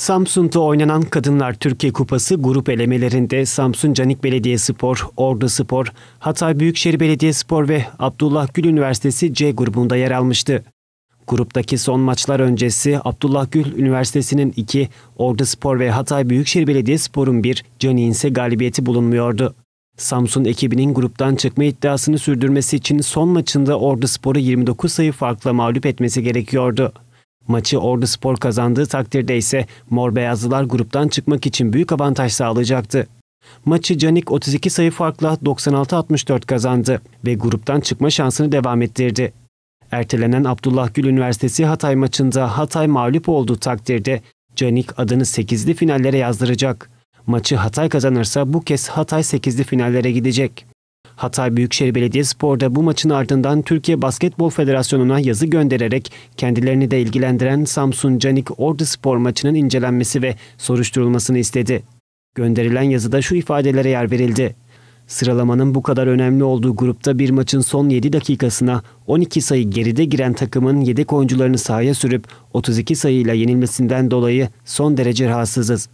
Samsun'da oynanan Kadınlar Türkiye Kupası grup elemelerinde Samsun Canik Belediye Spor, Ordu Spor, Hatay Büyükşehir Belediye Spor ve Abdullah Gül Üniversitesi C grubunda yer almıştı. Gruptaki son maçlar öncesi Abdullah Gül Üniversitesi'nin 2, Ordu Spor ve Hatay Büyükşehir Belediye Spor'un 1, Canik'in ise galibiyeti bulunmuyordu. Samsun ekibinin gruptan çıkma iddiasını sürdürmesi için son maçında Ordu Spor'u 29 sayı farkla mağlup etmesi gerekiyordu. Maçı Ordu Spor kazandığı takdirde ise Mor Beyazlılar gruptan çıkmak için büyük avantaj sağlayacaktı. Maçı Canik 32 sayı farkla 96-64 kazandı ve gruptan çıkma şansını devam ettirdi. Ertelenen Abdullah Gül Üniversitesi Hatay maçında Hatay mağlup olduğu takdirde Canik adını 8'li finallere yazdıracak. Maçı Hatay kazanırsa bu kez Hatay 8'li finallere gidecek. Hatay Büyükşehir Belediyespor da bu maçın ardından Türkiye Basketbol Federasyonu'na yazı göndererek kendilerini de ilgilendiren Samsun Canik Ordu Spor maçının incelenmesi ve soruşturulmasını istedi. Gönderilen yazıda şu ifadelere yer verildi. Sıralamanın bu kadar önemli olduğu grupta bir maçın son 7 dakikasına 12 sayı geride giren takımın yedek oyuncularını sahaya sürüp 32 sayıyla yenilmesinden dolayı son derece rahatsızız.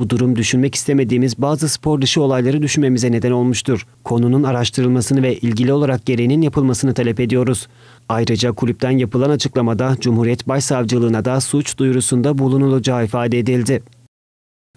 Bu durum düşünmek istemediğimiz bazı spor dışı olayları düşünmemize neden olmuştur. Konunun araştırılmasını ve ilgili olarak gereğinin yapılmasını talep ediyoruz. Ayrıca kulüpten yapılan açıklamada Cumhuriyet Başsavcılığına da suç duyurusunda bulunulacağı ifade edildi.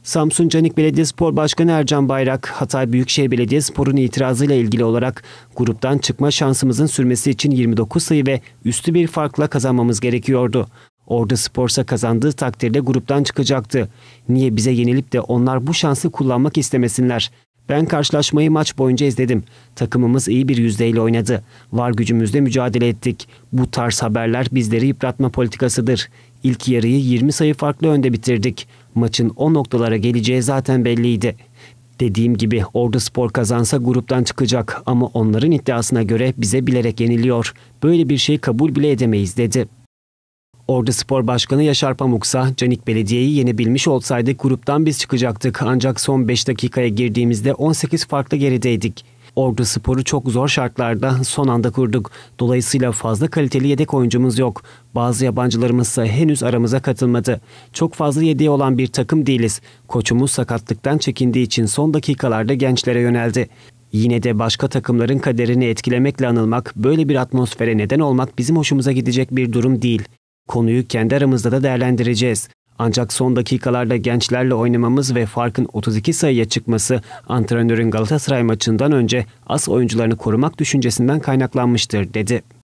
Samsun Canik Belediyespor Başkanı Ercan Bayrak, Hatay Büyükşehir Belediyespor'un itirazıyla ilgili olarak gruptan çıkma şansımızın sürmesi için 29 sayı ve üstü bir farkla kazanmamız gerekiyordu. Orada Sporsa kazandığı takdirde gruptan çıkacaktı. Niye bize yenilip de onlar bu şansı kullanmak istemesinler? Ben karşılaşmayı maç boyunca izledim. Takımımız iyi bir yüzdeyle oynadı. Var gücümüzle mücadele ettik. Bu tarz haberler bizleri yıpratma politikasıdır. İlk yarıyı 20 sayı farklı önde bitirdik. Maçın o noktalara geleceği zaten belliydi. Dediğim gibi Ordu Spor kazansa gruptan çıkacak ama onların iddiasına göre bize bilerek yeniliyor. Böyle bir şey kabul bile edemeyiz dedi. Ordu Spor Başkanı Yaşar Pamuksa, Canik Belediye'yi yenebilmiş olsaydık gruptan biz çıkacaktık ancak son 5 dakikaya girdiğimizde 18 farklı gerideydik. Ordu Spor'u çok zor şartlarda son anda kurduk. Dolayısıyla fazla kaliteli yedek oyuncumuz yok. Bazı yabancılarımız ise henüz aramıza katılmadı. Çok fazla yediği olan bir takım değiliz. Koçumuz sakatlıktan çekindiği için son dakikalarda gençlere yöneldi. Yine de başka takımların kaderini etkilemekle anılmak, böyle bir atmosfere neden olmak bizim hoşumuza gidecek bir durum değil. Konuyu kendi aramızda da değerlendireceğiz. Ancak son dakikalarda gençlerle oynamamız ve farkın 32 sayıya çıkması antrenörün Galatasaray maçından önce as oyuncularını korumak düşüncesinden kaynaklanmıştır dedi.